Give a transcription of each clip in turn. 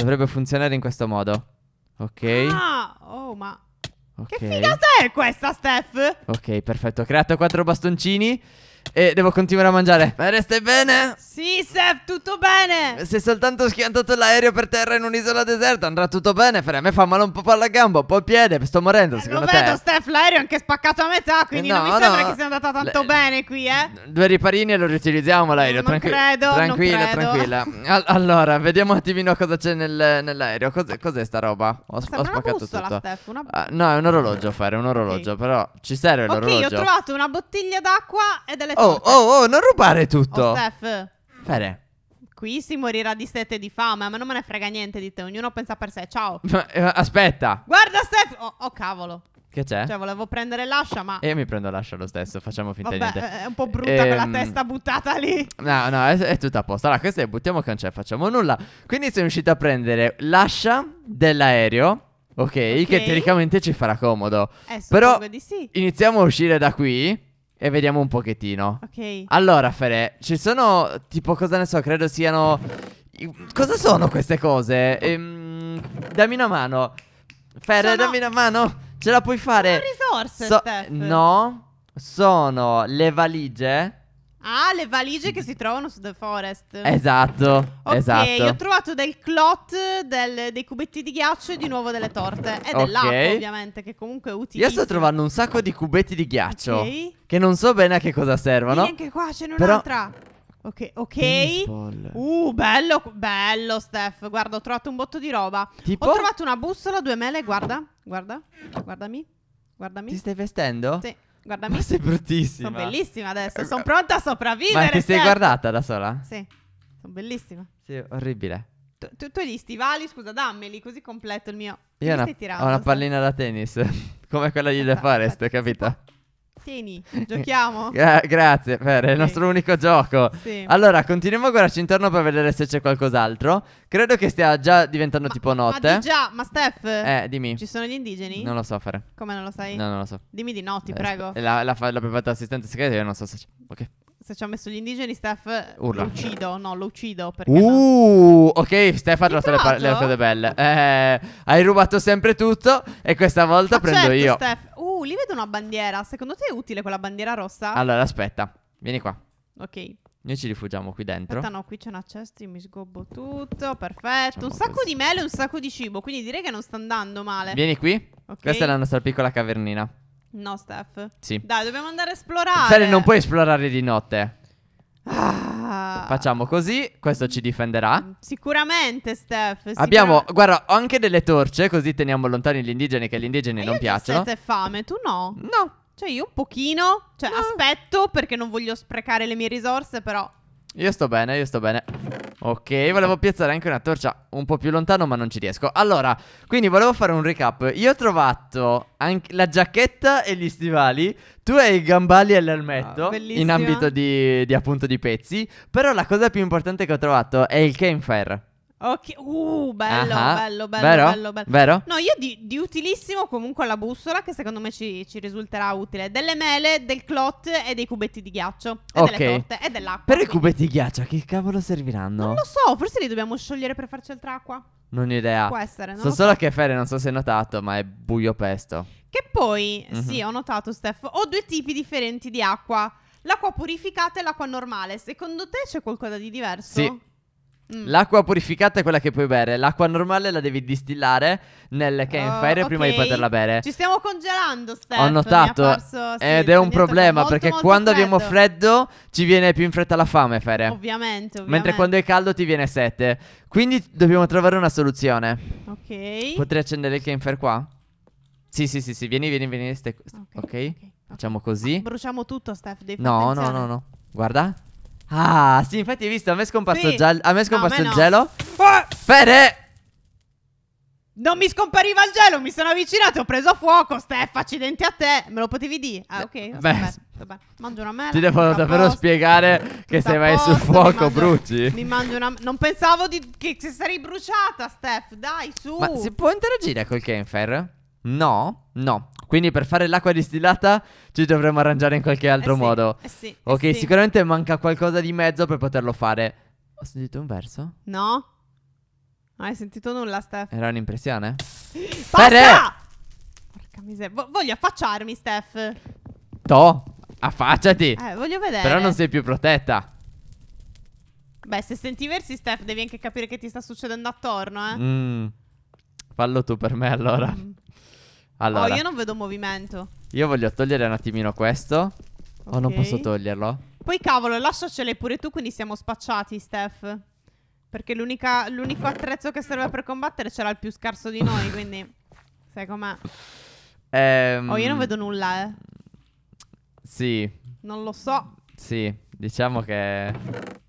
Dovrebbe funzionare in questo modo. Ok. Ah, oh, ma. Okay. Che figata è questa, Steph? Ok, perfetto. Ho creato quattro bastoncini. E devo continuare a mangiare. Mare, stai bene? Sì, Seth, tutto bene. Se soltanto schiantato l'aereo per terra in un'isola deserta, andrà tutto bene. Fra, a me fa male un po' alla gamba, un po' al piede. Sto morendo, eh, secondo lo te. Lo vedo, Steph, l'aereo è anche spaccato a metà, quindi no, non mi no. sembra che sia andata tanto Le... bene qui, eh. Due riparini e lo riutilizziamo l'aereo, non tranqu... credo, tranquilla. Non credo. Tranquilla, All allora, vediamo un attimino cosa c'è nel, nell'aereo. Cos'è, cos sta roba? Ho, sp ho spaccato bussola, tutto. Steph, una... ah, no, è un orologio, fare, un orologio. Sì. Però ci serve okay, l'orologio. Ok, ho trovato una bottiglia d'acqua e delle Oh, oh, oh, non rubare tutto. Oh, Steph. Fere. Qui si morirà di sete e di fame, ma non me ne frega niente di te, ognuno pensa per sé. Ciao. Eh, aspetta. Guarda, Steph. Oh, oh cavolo. Che c'è? Cioè, volevo prendere l'ascia, ma. io mi prendo l'ascia lo stesso, facciamo finta Vabbè, di niente. Eh, è un po' brutta ehm... quella testa buttata lì. No, no, è, è tutta a posto. Allora, questa è buttiamo che non c'è, facciamo nulla. Quindi sono riuscito a prendere l'ascia dell'aereo. Okay, ok, che teoricamente ci farà comodo. Eh, Però di sì. iniziamo a uscire da qui e vediamo un pochettino. Ok. Allora, Fere, ci sono tipo cosa ne so, credo siano Cosa sono queste cose? Ehm, dammi una mano. Ferre, sono... dammi una mano. Ce la puoi fare. Sono risorse, so- No. Sono le valigie Ah, le valigie che si trovano su The Forest. Esatto. Ok, esatto. ho trovato del clot, del, dei cubetti di ghiaccio e di nuovo delle torte. E okay. dell'acqua, ovviamente, che comunque è utile. Io sto trovando un sacco di cubetti di ghiaccio. Ok. Che non so bene a che cosa servono. E anche qua ce n'è Però... un'altra. Ok, ok. Uh, bello, bello, Steph. Guarda, ho trovato un botto di roba. Tipo? Ho trovato una bussola, due mele, guarda, guarda, guardami, guardami. Ti stai vestendo? Sì. Guardami. Ma sei bruttissima. Sono bellissima adesso. Eh, Sono pronta a sopravvivere. Ma ti sei certo. guardata da sola? Sì. Sono bellissima. Sì, orribile. Tu, tu, tu, gli stivali, scusa, dammeli, così completo il mio. Io ho una, tirando, ho una pallina da tennis, come quella di De Forest, capito? Tieni, giochiamo. Gra- grazie per il nostro unico gioco. Sì. Allora, continuiamo a guardarci intorno per vedere se c'è qualcos'altro. Credo che stia già diventando ma, tipo notte. Ma già, ma Steph? Eh, dimmi. Ci sono gli indigeni? Non lo so fare. Come non lo sai? No, non lo so. Dimmi di no, ti eh, prego. La, la, fa- l'ho preparata assistente segreta, io non so se c'è. Ok se ci ha messo gli indigeni, Steph Urla. lo uccido. No, lo uccido. Perché uh, no? ok, Steph ha trovato le, par- le cose belle. Eh, hai rubato sempre tutto. E questa volta Ma prendo certo, io. Steph. Uh, lì vedo una bandiera. Secondo te è utile quella bandiera rossa? Allora, aspetta, vieni qua. Ok. Noi ci rifugiamo qui dentro. Aspetta, no, qui c'è una cesta, mi sgobbo tutto. Perfetto. Facciamo un sacco così. di mele e un sacco di cibo. Quindi direi che non sta andando male. Vieni qui. Okay. Questa è la nostra piccola cavernina. No, Steph. Sì. Dai, dobbiamo andare a esplorare. Sare, non puoi esplorare di notte. Ah. Facciamo così, questo ci difenderà. Sicuramente, Steph. Sicuramente. Abbiamo, guarda, ho anche delle torce, così teniamo lontani gli indigeni, che gli indigeni Ma eh, non piacciono. Ma fame, tu no? No. Cioè, io un pochino, cioè, no. aspetto perché non voglio sprecare le mie risorse, però. Io sto bene, io sto bene. Ok, volevo piazzare anche una torcia un po' più lontano, ma non ci riesco. Allora, quindi volevo fare un recap. Io ho trovato la giacchetta e gli stivali. Tu hai i gambali e l'elmetto. Ah, in ambito di, di, appunto di pezzi. Però la cosa più importante che ho trovato è il campfire. Ok, uh, bello, Ah, bello, bello, vero? bello, bello. Vero? No, io di, di utilissimo comunque la bussola, che secondo me ci, ci risulterà utile. Delle mele, del clot e dei cubetti di ghiaccio. E Ok. delle torte e dell'acqua. Per i cubetti di ghiaccio, a che cavolo serviranno? Non lo so, forse li dobbiamo sciogliere per farci altra acqua. Non ho idea. Può essere, no? so lo so. solo che Fere, non so se hai notato, ma è buio pesto. Che poi, Mhm. sì, ho notato, Steph, ho due tipi differenti di acqua. L'acqua purificata e l'acqua normale. Secondo te c'è qualcosa di diverso? Sì. Mm. L'acqua purificata è quella che puoi bere, l'acqua normale la devi distillare nel oh, campfire oh, okay. prima di poterla bere. Ci stiamo congelando, Steph. Ho notato apparso, sì, ed è un problema molto, perché molto quando freddo. abbiamo freddo ci viene più in fretta la fame, Fere. Ovviamente, ovviamente. Mentre quando è caldo ti viene sete. Quindi dobbiamo trovare una soluzione. Ok. Potrei accendere il campfire qua? Sì, sì, sì, sì, vieni, vieni, vieni. ok. okay. okay. Facciamo così. Bruciamo tutto, Steph. no, no, no, no. Guarda. Ah, sì, infatti hai visto, a me è scomparso, sì. a me è scomparso no, me il gelo. Ah! Fede! Non mi scompariva il gelo, mi sono avvicinato, ho preso fuoco, Steph, accidenti a te. Me lo potevi dire? Ah, ok. Beh, vabbè, mangio una mela. Ti devo davvero posto, spiegare che se vai posto, sul fuoco mi bruci. Mi mangio una... Non pensavo di... che, che sarei bruciata, Steph, dai, su. Ma si può interagire col Kenfer? No, no. Quindi per fare l'acqua distillata ci dovremmo arrangiare in qualche altro eh sì, modo. Eh sì, eh ok, eh sì. sicuramente manca qualcosa di mezzo per poterlo fare. Ho sentito un verso? No. Non hai sentito nulla, Steph. Era un'impressione? Basta! Porca miseria. Vo voglio affacciarmi, Steph. To, affacciati. Eh, voglio vedere. Però non sei più protetta. Beh, se senti versi, Steph, devi anche capire che ti sta succedendo attorno, eh. Mm. Fallo tu per me, allora. Mm. Allora. Oh, io non vedo movimento. Io voglio togliere un attimino questo. Okay. Oh, non posso toglierlo. Poi cavolo, l'asso ce l'hai pure tu, quindi siamo spacciati, Steph. Perché l'unico attrezzo che serve per combattere c'era il più scarso di noi, quindi... Sai com'è? Ehm... Oh, io non vedo nulla, eh. Sì. Non lo so. Sì, diciamo che...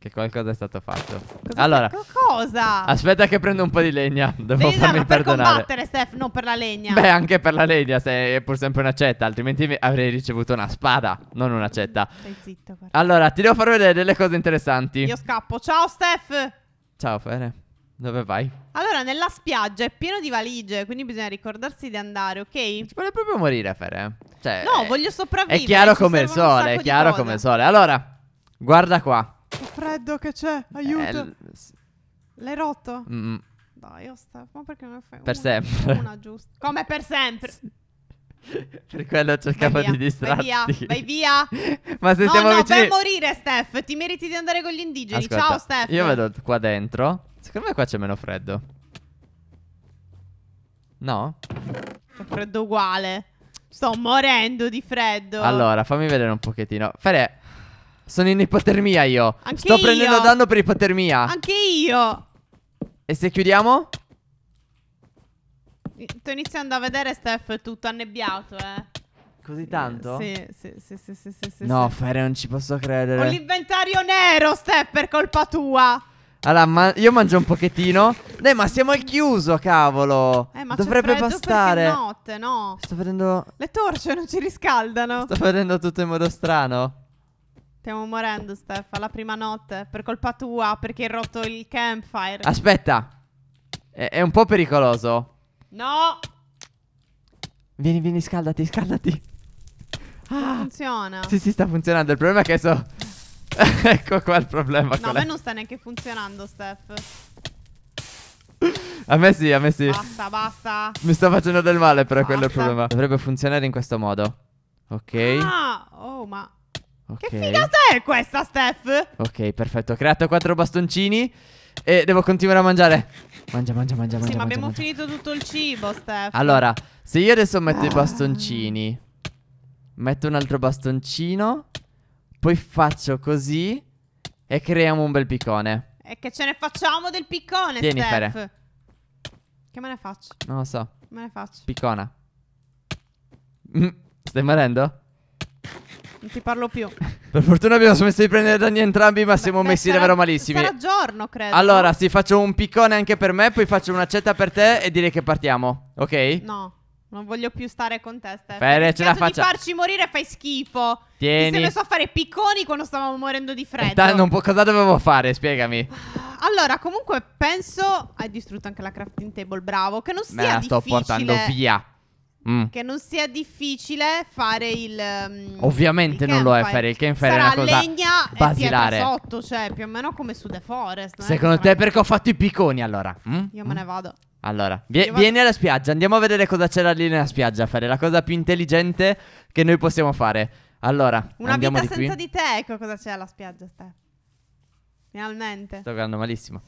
Che qualcosa è stato fatto. Cosa allora, cosa? Aspetta che prendo un po' di legna. Devo Legna, farmi ma per combattere, Steph, non per la legna. Beh, anche per la legna, se è pur sempre un'accetta, altrimenti avrei ricevuto una spada, non un'accetta. Mm, stai zitto, guarda. Allora, ti devo far vedere delle cose interessanti. Io scappo. Ciao, Steph. Ciao, Fere. Dove vai? Allora, nella spiaggia è pieno di valigie, quindi bisogna ricordarsi di andare, ok? Ci vuole proprio morire, Fere. Cioè, No, voglio sopravvivere. È chiaro come il sole, è chiaro come il sole. Allora, guarda qua freddo che c'è, aiuto. Eh, l- L'hai rotto? Mm. Dai, oh ma perché non fai per una? sempre. Una giusta. Come per sempre? per quello cercavo di distrarti. Vai via, vai via. ma se no, siamo no, vicini... per morire, Steph. Ti meriti di andare con gli indigeni. Ascolta, Ciao, Steph. Io vedo qua dentro. Secondo me qua c'è meno freddo. No? C'è freddo uguale. Sto morendo di freddo. Allora, fammi vedere un pochettino. Fere, sono in ipotermia io. Anche Sto io. prendendo danno per ipotermia. Anche io. E se chiudiamo? Sto iniziando a vedere, Steph, tutto annebbiato, eh. Così tanto? Sì, sì, sì, sì, sì, sì, No, sì. Fere, non ci posso credere. Ho l'inventario nero, Steph, per colpa tua. Allora, ma io mangio un pochettino. Dai, ma siamo al chiuso, cavolo. Eh, ma Dovrebbe bastare. Ma notte, no? Sto vedendo... Le torce non ci riscaldano. Sto vedendo tutto in modo strano. Stiamo morendo, Steph. la prima notte. Per colpa tua, perché hai rotto il campfire. Aspetta. È, è un po' pericoloso. No. Vieni, vieni, scaldati, scaldati. Ah, funziona. Sì, sì, sta funzionando. Il problema è che so... ecco qua il problema. No, a me non sta neanche funzionando, Steph. A me sì, a me sì. Basta, basta. Mi sta facendo del male, però basta. quello è il problema. Dovrebbe funzionare in questo modo. Ok. Ah, oh, ma... Okay. Che figata è questa, Steph? Ok, perfetto. Ho creato quattro bastoncini e devo continuare a mangiare. Mangia, mangia, mangia, sì, mangia. Sì, ma abbiamo mangia. finito tutto il cibo, Steph. Allora, se io adesso metto ah. i bastoncini, metto un altro bastoncino, poi faccio così e creiamo un bel piccone. E che ce ne facciamo del piccone, Tieni, Steph? Fere. Che me ne faccio? Non lo so. Me ne faccio. Piccona. Mm, stai morendo? Non ti parlo più. Per fortuna abbiamo smesso di prendere danni entrambi, ma siamo messi sarà, davvero malissimi. Sarà giorno, credo. Allora, sì, faccio un piccone anche per me, poi faccio un'accetta per te e direi che partiamo, ok? No. Non voglio più stare con te, Stefano. Fere, ce la faccio. di farci morire fai schifo. Tieni. Mi sei messo a fare picconi quando stavamo morendo di freddo. Po- cosa dovevo fare? Spiegami. Ah, allora, comunque penso hai distrutto anche la crafting table, bravo, che non sia Me la sto difficile. portando via. Mm. Che non sia difficile fare il. Um, Ovviamente il non lo è fare il campfire. Sarà è una cosa legna basilare. e sotto, cioè più o meno come su The Forest. Secondo te, sarà... perché ho fatto i picconi allora? Mm? Io me mm. ne vado. Allora, vi- vado... vieni alla spiaggia, andiamo a vedere cosa c'è lì nella spiaggia. Fare la cosa più intelligente che noi possiamo fare. Allora, una vita di senza qui. di te, ecco cosa c'è alla spiaggia, Steph. Finalmente. Sto guardando malissimo.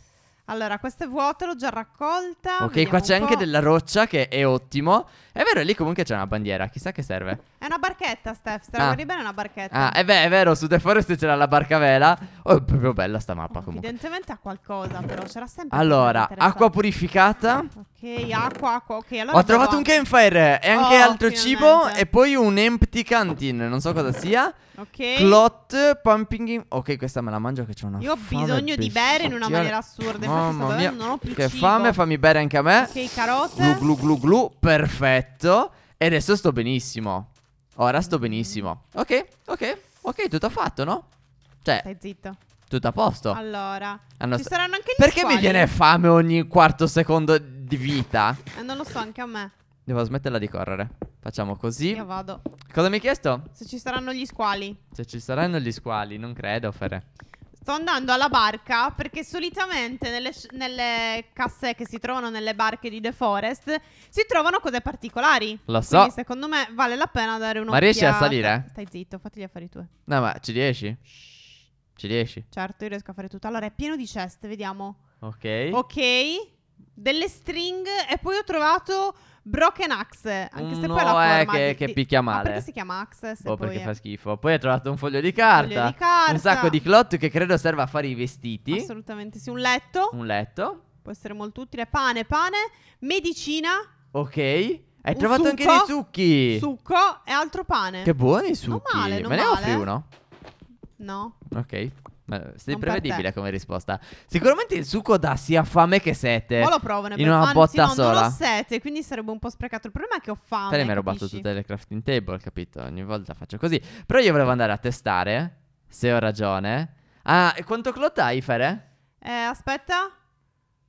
Allora, questo è vuoto, l'ho già raccolta. Ok, qua c'è anche della roccia che è ottimo. È vero, lì comunque c'è una bandiera, chissà che serve. È una barchetta, Steph, se la ah. bene è una barchetta. Ah, e beh, è vero, su The Forest c'era la barcavela. Oh, è proprio bella sta mappa oh, comunque. Evidentemente ha qualcosa, però c'era sempre Allora, acqua purificata. Ok, acqua, acqua, ok. Allora Ho trovato un campfire e anche oh, altro finalmente. cibo e poi un empty canteen, non so cosa sia. Ok. Clot, pumping. In... Ok, questa me la mangio che c'è una Io ho bisogno di bere in una maniera assurda. Infatti, mia. non ho più Che cibo. fame, fammi bere anche a me. Ok, carote. Glu glu glu glu, perfetto. E adesso sto benissimo. Ora sto mm. benissimo. Ok, ok, ok, tutto fatto, no? Cioè. Stai zitto. Tutto a posto. Allora, Hanno ci saranno anche gli Perché squali? mi viene fame ogni quarto secondo di vita? Eh, non lo so, anche a me. Devo smetterla di correre. Facciamo così. Io vado. Cosa mi hai chiesto? Se ci saranno gli squali. Se ci saranno gli squali, non credo, Fere. Sto andando alla barca perché solitamente nelle, nelle, casse che si trovano nelle barche di The Forest si trovano cose particolari. Lo so. Quindi secondo me vale la pena dare uno Ma riesci a salire? Stai zitto, fatti gli affari tuoi. No, ma ci riesci? Shh. Ci riesci? Certo, io riesco a fare tutto. Allora, è pieno di ceste, vediamo. Ok. Ok delle stringhe e poi ho trovato Broken Axe, anche se no, mm, poi la eh, forma è che, di... che picchia male. Ma perché si chiama Axe? Se oh, perché è... fa schifo. Poi ho trovato un foglio di, carta, foglio di carta, un sacco di clot che credo serva a fare i vestiti. Assolutamente sì, un letto. Un letto. Può essere molto utile. Pane, pane, medicina. Ok. Hai trovato succo, anche dei succhi. Succo e altro pane. Che buoni i succhi. Non male, non Me male. ne offri uno? No. Ok. Sei prevedibile come risposta. Sicuramente il succo dà sia fame che sete. Ma lo provo ne in una anzi, botta no, sola. Non ho sete, quindi sarebbe un po' sprecato. Il problema è che ho fame. Te ne hai rubato tutte le crafting table, capito? Ogni volta faccio così. Però io volevo andare a testare. Se ho ragione. Ah, e quanto clot hai, Fere? Eh, aspetta.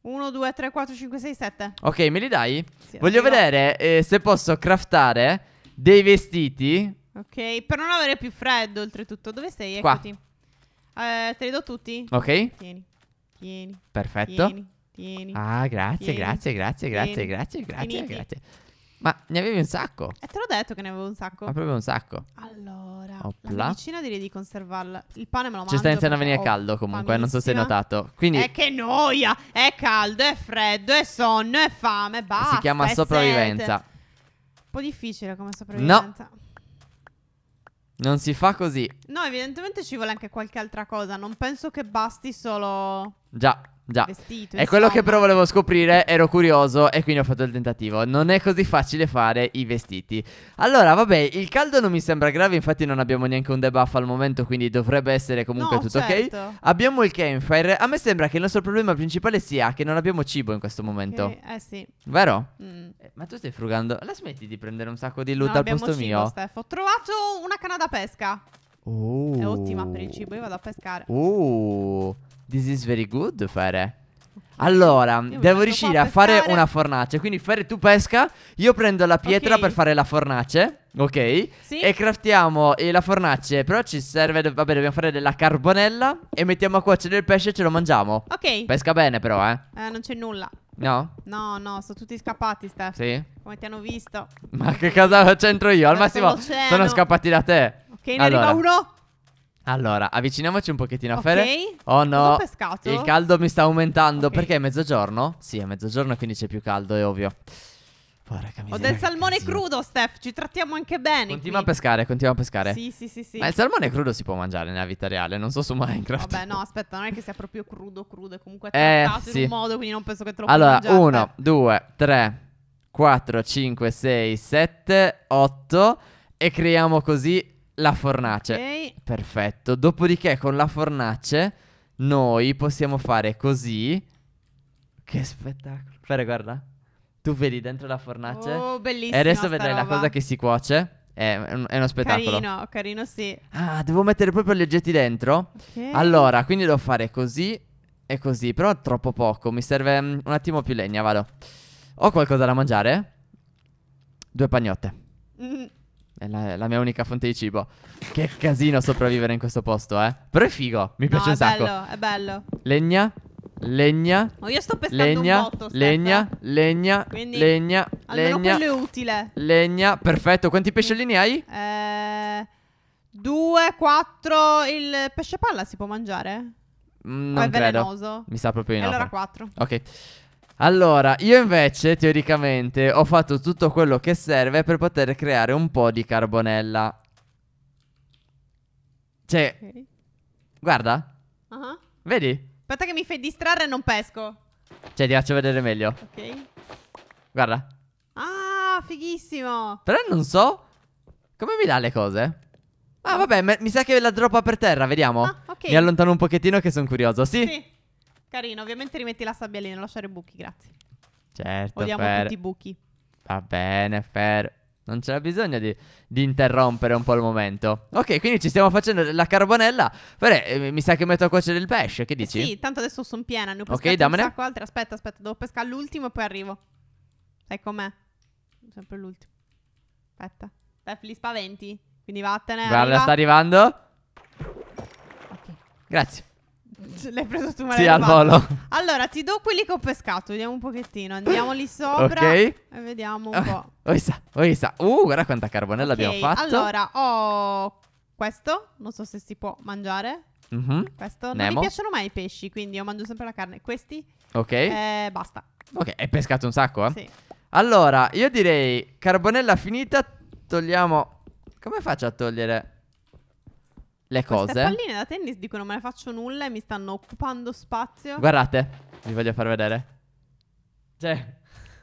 1, 2, 3, 4, 5, 6, 7. Ok, me li dai? Sì, Voglio arrivo. vedere eh, se posso craftare dei vestiti. Ok, per non avere più freddo, oltretutto. Dove sei? Eccoti. Eh, te li do tutti? Ok. Tieni. Tieni. Perfetto. Tieni. tieni ah, grazie, tieni, grazie, grazie, grazie, grazie, grazie, grazie. Ma ne avevi un sacco? E eh, te l'ho detto che ne avevo un sacco. Ma proprio un sacco. Allora, Opla. la medicina direi di conservarla. Il pane me lo mangio. Ci sta iniziando a venire caldo comunque, famissima. non so se hai notato. Quindi È eh, che noia, è caldo, è freddo, è sonno, è fame, basta. Si chiama sopravvivenza. Un po' difficile come sopravvivenza. No. Non si fa così. No, evidentemente ci vuole anche qualche altra cosa. Non penso che basti solo. Già. Già. Vestito, è quello che però volevo scoprire, ero curioso e quindi ho fatto il tentativo. Non è così facile fare i vestiti. Allora, vabbè, il caldo non mi sembra grave, infatti non abbiamo neanche un debuff al momento, quindi dovrebbe essere comunque no, tutto certo. ok. Abbiamo il campfire. A me sembra che il nostro problema principale sia che non abbiamo cibo in questo momento. Okay. Eh sì. Vero? Mm. Eh, ma tu stai frugando. La smetti di prendere un sacco di loot no, al posto cibo, mio? Steph. Ho trovato una canna da pesca. Oh. È ottima per il cibo, io vado a pescare. Oh. This is very good, Fare. Allora, io devo riuscire a fare una fornace. Quindi, Fare, tu pesca. Io prendo la pietra okay. per fare la fornace. Ok? Sì. E craftiamo eh, la fornace. Però ci serve. Vabbè, dobbiamo fare della carbonella. E mettiamo a cuocere il pesce e ce lo mangiamo. Ok. Pesca bene, però, eh. Eh, non c'è nulla. No? No, no, sono tutti scappati, Steph. Sì. Come ti hanno visto. Ma che cosa c'entro io? Al massimo sono scappati da te. Ok, ne allora. arriva uno. Allora, avviciniamoci un pochettino a okay. Fede. Oh no, il caldo mi sta aumentando. Okay. Perché è mezzogiorno? Sì, è mezzogiorno, quindi c'è più caldo, è ovvio. Porca miseria. Ho del salmone cazzino. crudo, Steph. Ci trattiamo anche bene. Continua qui. a pescare, continua a pescare. Sì, sì, sì, sì. Ma il salmone crudo si può mangiare nella vita reale, non so su Minecraft. Vabbè, no, aspetta, non è che sia proprio crudo, crudo. È comunque è eh, trattato eh, sì. in un modo, quindi non penso che troppo. lo Allora, 1, 2, 3, 4, 5, 6, 7, 8. E creiamo così la fornace. Okay. Perfetto. Dopodiché con la fornace noi possiamo fare così. Che spettacolo. Fare, guarda. Tu vedi dentro la fornace. Oh, bellissimo. E adesso vedrai roba. la cosa che si cuoce. È, è, uno spettacolo. Carino, carino sì. Ah, devo mettere proprio gli oggetti dentro? Okay. Allora, quindi devo fare così e così. Però troppo poco. Mi serve mm, un attimo più legna, vado. Ho qualcosa da mangiare? Due pagnotte. Mm. È la, la, mia unica fonte di cibo. Che casino sopravvivere in questo posto, eh. Però è figo, mi no, piace un sacco. È bello, è bello. Legna, legna. Oh, io sto pescando legna, un botto, legna, legna, Quindi, legna, legna. quello è utile. Legna, perfetto. Quanti pesciolini hai? Eh due, quattro. il pesce palla si può mangiare? Mm, non o è credo. velenoso. Mi sa proprio di no. Allora quattro. Ok. Allora, io invece teoricamente ho fatto tutto quello che serve per poter creare un po' di carbonella. Cioè, okay. guarda. Uh-huh. Vedi? Aspetta che mi fai distrarre e non pesco. Cioè, ti faccio vedere meglio. Ok. Guarda. Ah, fighissimo. Però non so come mi dà le cose. Ah, vabbè, mi sa che la droppa per terra, vediamo. Ah, okay. Mi allontano un pochettino che sono curioso. Sì. Sì. Carino, ovviamente rimetti la sabbia lì, non lasciare i buchi, grazie. Certo, Odiamo Fer. tutti i buchi. Va bene, Fer. Non c'era bisogno di, di, interrompere un po' il momento. Ok, quindi ci stiamo facendo la carbonella. Però eh, mi sa che metto a cuocere il pesce, che eh dici? Eh sì, tanto adesso sono piena, ne ho pescato okay, dammene. un sacco altri. Aspetta, aspetta, devo pescare l'ultimo e poi arrivo. Sai com'è? Sempre l'ultimo. Aspetta. Dai, li spaventi. Quindi vattene. Guarda, arriva. sta arrivando. Ok. Grazie. L'hai preso tu, ma Sì, al volo. Allora, ti do quelli che ho pescato. Vediamo un pochettino. Andiamo lì sopra. Ok. E vediamo un po'. Oissa, oissa. Uh, guarda quanta carbonella abbiamo fatto. Allora, ho questo. Non so se si può mangiare. Mhm, Questo. Non mi piacciono mai i pesci, quindi io mangio sempre la carne. Questi? Ok. Eh, basta. Ok, hai pescato un sacco, eh? Sì. Allora, io direi carbonella finita, togliamo... Come faccio a togliere? le cose. Le palline da tennis dicono ma ne faccio nulla e mi stanno occupando spazio. Guardate, vi voglio far vedere. Cioè,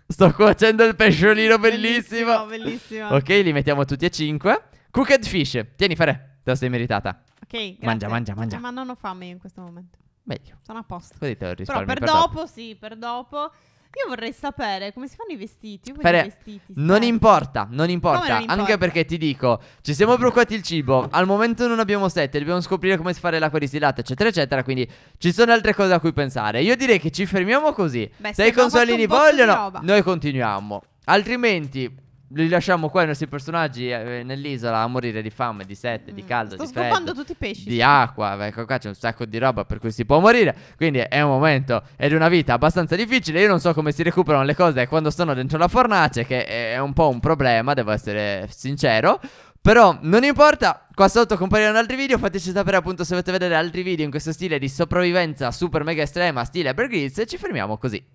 sto cuocendo il pesciolino bellissimo. Bellissimo, bellissimo. ok, li mettiamo tutti e cinque. Cooked fish. Tieni, Fare, te lo sei meritata. Ok, grazie. Mangia, mangia, mangia. Ma non ho fame in questo momento. Meglio. Sono a posto. Così te lo risparmio. Però per, per dopo, dopo, sì, per dopo. Io vorrei sapere come si fanno i vestiti. Fere, vestiti non importa, non importa. Non importa? Anche perché ti dico, ci siamo procurati il cibo. Al momento non abbiamo sette, dobbiamo scoprire come si fare l'acqua distillata, eccetera, eccetera. Quindi ci sono altre cose a cui pensare. Io direi che ci fermiamo così. Beh, se, se i consolini vogliono, noi continuiamo. Altrimenti, li lasciamo qua i nostri personaggi eh, nell'isola a morire di fame, di sette, di mm. caldo, Sto di freddo, tutti i pesci. Di acqua, ecco qua c'è un sacco di roba per cui si può morire. Quindi è un momento ed una vita abbastanza difficile. Io non so come si recuperano le cose quando sono dentro la fornace, che è un po' un problema, devo essere sincero. Però non importa, qua sotto compariranno altri video, fateci sapere appunto se volete vedere altri video in questo stile di sopravvivenza super mega estrema, stile Bergriz e ci fermiamo così.